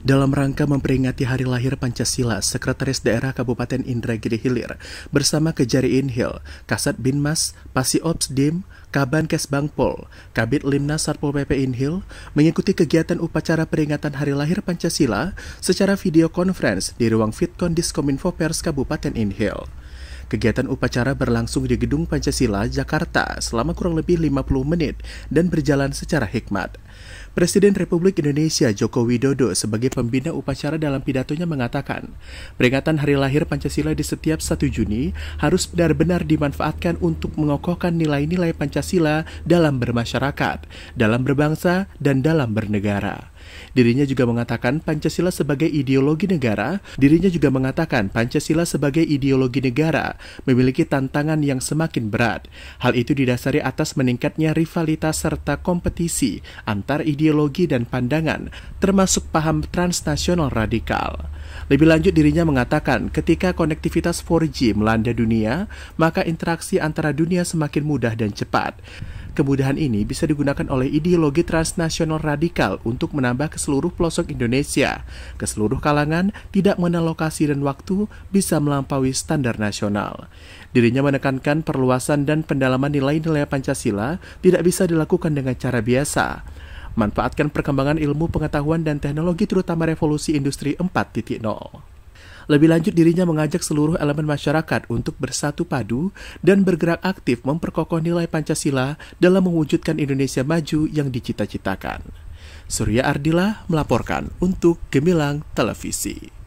Dalam rangka memperingati hari lahir Pancasila, Sekretaris Daerah Kabupaten Indragiri Hilir bersama Kejari Inhil, Kasat Binmas, Pasi Ops Dim, Kaban Kesbangpol, Kabit Limnas Satpol PP Inhil mengikuti kegiatan upacara peringatan hari lahir Pancasila secara video conference di ruang Fitcon Diskominfo Pers Kabupaten Inhil. Kegiatan upacara berlangsung di Gedung Pancasila, Jakarta selama kurang lebih 50 menit dan berjalan secara hikmat. Presiden Republik Indonesia Joko Widodo sebagai pembina upacara dalam pidatonya mengatakan, peringatan hari lahir Pancasila di setiap 1 Juni harus benar-benar dimanfaatkan untuk mengokohkan nilai-nilai Pancasila dalam bermasyarakat, dalam berbangsa, dan dalam bernegara. Dirinya juga mengatakan Pancasila sebagai ideologi negara, dirinya juga mengatakan Pancasila sebagai ideologi negara memiliki tantangan yang semakin berat. Hal itu didasari atas meningkatnya rivalitas serta kompetisi antar ideologi dan pandangan, termasuk paham transnasional radikal. Lebih lanjut dirinya mengatakan ketika konektivitas 4G melanda dunia, maka interaksi antara dunia semakin mudah dan cepat. Kemudahan ini bisa digunakan oleh ideologi transnasional radikal untuk menambah ke seluruh pelosok Indonesia. Ke seluruh kalangan, tidak mengenal lokasi dan waktu, bisa melampaui standar nasional. Dirinya menekankan perluasan dan pendalaman nilai-nilai Pancasila tidak bisa dilakukan dengan cara biasa. Manfaatkan perkembangan ilmu pengetahuan dan teknologi terutama revolusi industri 4.0. Lebih lanjut dirinya mengajak seluruh elemen masyarakat untuk bersatu padu dan bergerak aktif memperkokoh nilai Pancasila dalam mewujudkan Indonesia maju yang dicita-citakan. Surya Ardila melaporkan untuk Gemilang Televisi.